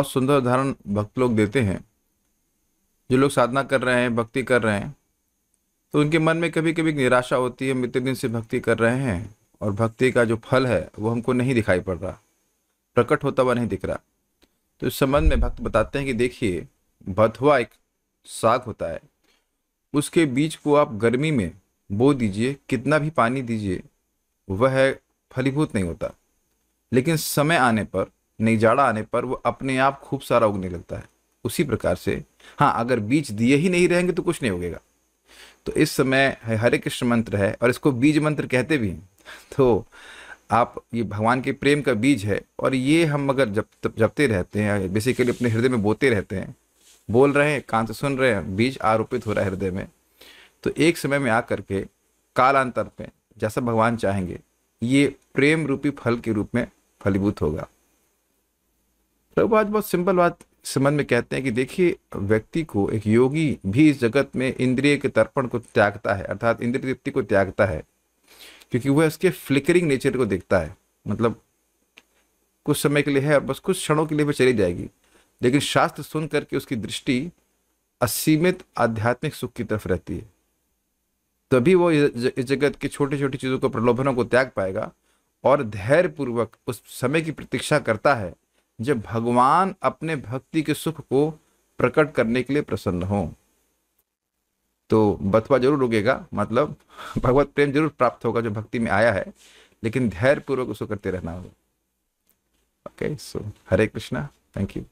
बहुत सुंदर उदाहरण भक्त लोग देते हैं जो लोग साधना कर रहे हैं भक्ति कर रहे हैं तो उनके मन में कभी कभी निराशा होती है हम इतने दिन से भक्ति कर रहे हैं और भक्ति का जो फल है वो हमको नहीं दिखाई पड़ रहा प्रकट होता हुआ नहीं दिख रहा तो इस संबंध में भक्त बताते हैं कि देखिए भथुआ एक साग होता है उसके बीज को आप गर्मी में बो दीजिए कितना भी पानी दीजिए वह फलीभूत नहीं होता लेकिन समय आने पर नहीं जाड़ा आने पर वो अपने आप खूब सारा उगने लगता है उसी प्रकार से हाँ अगर बीज दिए ही नहीं रहेंगे तो कुछ नहीं उगेगा तो इस समय हरे कृष्ण मंत्र है और इसको बीज मंत्र कहते भी हैं तो आप ये भगवान के प्रेम का बीज है और ये हम अगर जप तब जपते रहते हैं बेसिकली अपने हृदय में बोते रहते हैं बोल रहे हैं कान से सुन रहे हैं बीज आरोपित हो रहा है हृदय में तो एक समय में आकर के कालांतर पे जैसा भगवान चाहेंगे ये प्रेम रूपी फल के रूप में फलीभूत होगा प्रभुपाद तो बहुत सिंपल बात संबंध में कहते हैं कि देखिए व्यक्ति को एक योगी भी इस जगत में इंद्रिय के तर्पण को त्यागता है अर्थात इंद्रिय तृप्ति को त्यागता है क्योंकि वह उसके फ्लिकरिंग नेचर को देखता है मतलब कुछ समय के लिए है और बस कुछ क्षणों के लिए भी चली जाएगी लेकिन शास्त्र सुन करके उसकी दृष्टि असीमित आध्यात्मिक सुख की तरफ रहती है तभी वो इस जगत की छोटी छोटी चीज़ों को प्रलोभनों को त्याग पाएगा और धैर्यपूर्वक उस समय की प्रतीक्षा करता है जब भगवान अपने भक्ति के सुख को प्रकट करने के लिए प्रसन्न हो तो बतवा जरूर रुकेगा मतलब भगवत प्रेम जरूर प्राप्त होगा जो भक्ति में आया है लेकिन धैर्य पूर्वक उसको करते रहना होगा okay so Hare Krishna thank you